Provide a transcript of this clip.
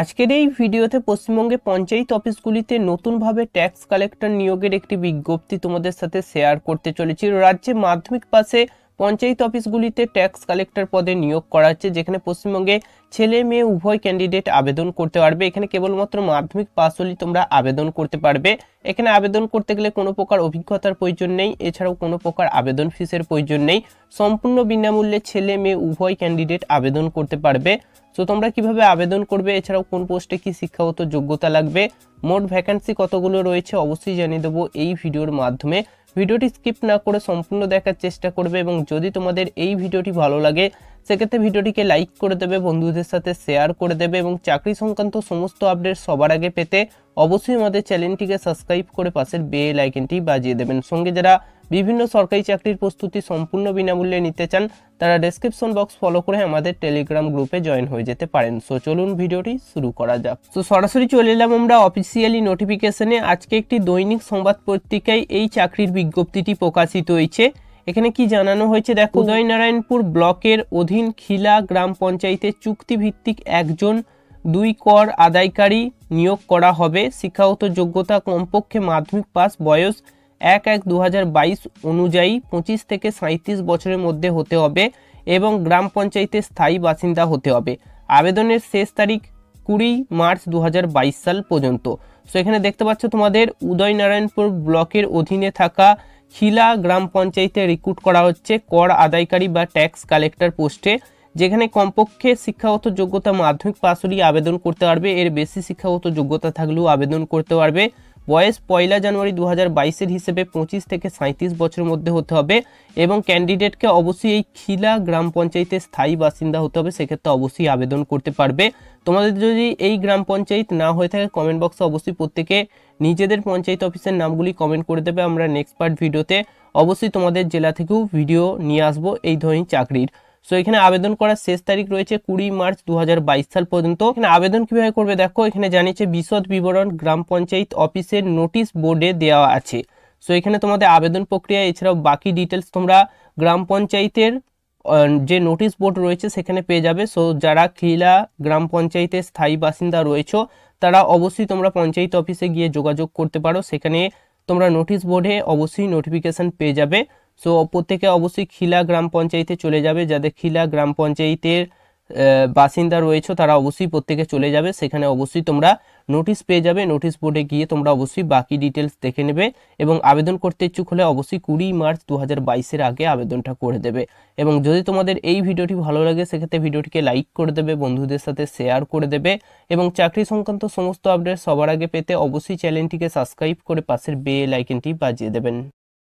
আজকের এই ভিডিওতে পশ্চিমবঙ্গে পঞ্চায়েত অফিসগুলিতে নতুনভাবে ট্যাক্স কালেক্টর নিয়োগের একটি বিজ্ঞপ্তি তোমাদের সাথে শেয়ার করতে চলেছি রাজ্যে মাধ্যমিক পাশে পঞ্চায়েত অফিসগুলিতে ট্যাক্স কালেক্টর পদে নিয়োগ করা হচ্ছে যেখানে পশ্চিমবঙ্গে ছেলে মেয়ে উভয় ক্যান্ডিডেট আবেদন করতে পারবে এখানে কেবলমাত্র মাধ্যমিক পাস হলেই তোমরা আবেদন করতে পারবে এখানে আবেদন করতে গেলে কোনো প্রকার অভিজ্ঞতার প্রয়োজন নেই এছাড়াও কোনো প্রকার আবেদন ফিসের প্রয়োজন নেই সম্পূর্ণ বিনামূল্যে ছেলে মেয়ে উভয় ক্যান্ডিডেট আবেদন করতে পারবে তো তোমরা কিভাবে আবেদন করবে এছাড়াও কোন পোস্টে কি শিক্ষাগত যোগ্যতা লাগবে মোট ভ্যাকান্সি কতগুলো রয়েছে অবশ্যই জানিয়ে দেবো এই ভিডিওর মাধ্যমে ভিডিওটি স্কিপ না করে সম্পূর্ণ দেখার চেষ্টা করবে এবং যদি তোমাদের এই ভিডিওটি ভালো লাগে সেক্ষেত্রে ভিডিওটিকে লাইক করে দেবে বন্ধুদের সাথে শেয়ার করে দেবে এবং চাকরি সংক্রান্ত সমস্ত আপডেট সবার আগে পেতে অবশ্যই আমাদের চ্যানেলটিকে সাবস্ক্রাইব করে পাশের বেল আইকনটি বাজিয়ে দেবেন সঙ্গে যারা বিভিন্ন সরকারি চাকরির প্রস্তুতি সম্পূর্ণ বিনামূল্যে নিতে চান তারা ডেসক্রিপশন বক্স ফলো করে আমাদের টেলিগ্রাম গ্রুপে জয়েন হয়ে যেতে পারেন সো চলুন ভিডিওটি শুরু করা যাক সো সরাসরি চলে এলাম আমরা অফিসিয়ালি নোটিফিকেশনে আজকে একটি দৈনিক সংবাদ পত্রিকায় এই চাকরির বিজ্ঞপ্তিটি প্রকাশিত হয়েছে এখানে কি জানানো হয়েছে দেখো উদয়নারায়ণপুর ব্লকের অধীন খিলা গ্রাম পঞ্চায়েতে চুক্তিভিত্তিক একজন দুই কর আদায়কারী নিয়োগ করা হবে শিক্ষাগত যোগ্যতা কমপক্ষে মাধ্যমিক পাস বয়স এক এক দু অনুযায়ী পঁচিশ থেকে সাঁত্রিশ বছরের মধ্যে হতে হবে এবং গ্রাম পঞ্চায়েতের স্থায়ী বাসিন্দা হতে হবে আবেদনের শেষ তারিখ কুড়ি মার্চ দু সাল পর্যন্ত সো এখানে দেখতে পাচ্ছ তোমাদের উদয়নারায়ণপুর ব্লকের অধীনে থাকা খিলা গ্রাম পঞ্চায়েতে রিক্রুট করা হচ্ছে কর আদায়কারী বা ট্যাক্স কালেক্টর পোস্টে যেখানে কমপক্ষে শিক্ষাগত যোগ্যতা মাধ্যমিক পাশ আবেদন করতে পারবে এর বেশি শিক্ষাগত যোগ্যতা থাকলেও আবেদন করতে পারবে বয়স পয়লা জানুয়ারি দু হাজার হিসেবে পঁচিশ থেকে সাঁত্রিশ বছরের মধ্যে হতে হবে এবং ক্যান্ডিডেটকে অবশ্যই এই খিলা গ্রাম পঞ্চায়েতের স্থায়ী বাসিন্দা হতে হবে সেক্ষেত্রে অবশ্যই আবেদন করতে পারবে তোমাদের যদি এই গ্রাম পঞ্চায়েত না হয়ে থাকে কমেন্ট বক্সে অবশ্যই প্রত্যেকে নিজেদের পঞ্চায়েত অফিসের নামগুলি কমেন্ট করে দেবে আমরা নেক্সট পার্ট ভিডিওতে অবশ্যই তোমাদের জেলা থেকেও ভিডিও নিয়ে আসবো এই ধরনের চাকরির সো এখানে আবেদন করার শেষ তারিখ রয়েছে কুড়ি মার্চ দু সাল পর্যন্ত এখানে আবেদন কিভাবে করবে দেখো এখানে জানিয়েছে বিশদ বিবরণ গ্রাম পঞ্চায়েত অফিসের নোটিশ বোর্ডে দেওয়া আছে সো এখানে তোমাদের আবেদন প্রক্রিয়া এছাড়াও বাকি ডিটেলস তোমরা গ্রাম পঞ্চায়েতের যে নোটিশ বোর্ড রয়েছে সেখানে পেয়ে যাবে সো যারা খিলা গ্রাম পঞ্চায়েতের স্থায়ী বাসিন্দা রয়েছে তারা অবশ্যই তোমরা পঞ্চায়েত অফিসে গিয়ে যোগাযোগ করতে পারো সেখানে তোমরা নোটিশ বোর্ডে অবশ্যই নোটিফিকেশান পেয়ে যাবে সো প্রত্যেকে অবশ্যই খিলা গ্রাম পঞ্চায়েতে চলে যাবে যাদের খিলা গ্রাম পঞ্চায়েতের বাসিন্দা রয়েছে তারা অবশ্যই প্রত্যেকে চলে যাবে সেখানে অবশ্যই তোমরা নোটিশ পেয়ে যাবে নোটিশ বোর্ডে গিয়ে তোমরা অবশ্যই বাকি ডিটেলস দেখে নেবে এবং আবেদন করতে ইচ্ছুক হলে অবশ্যই কুড়ি মার্চ দু হাজার আগে আবেদনটা করে দেবে এবং যদি তোমাদের এই ভিডিওটি ভালো লাগে সেক্ষেত্রে ভিডিওটিকে লাইক করে দেবে বন্ধুদের সাথে শেয়ার করে দেবে এবং চাকরি সংক্রান্ত সমস্ত আপডেট সবার আগে পেতে অবশ্যই চ্যানেলটিকে সাবস্ক্রাইব করে পাশের বেল আইকনটি বাজিয়ে দেবেন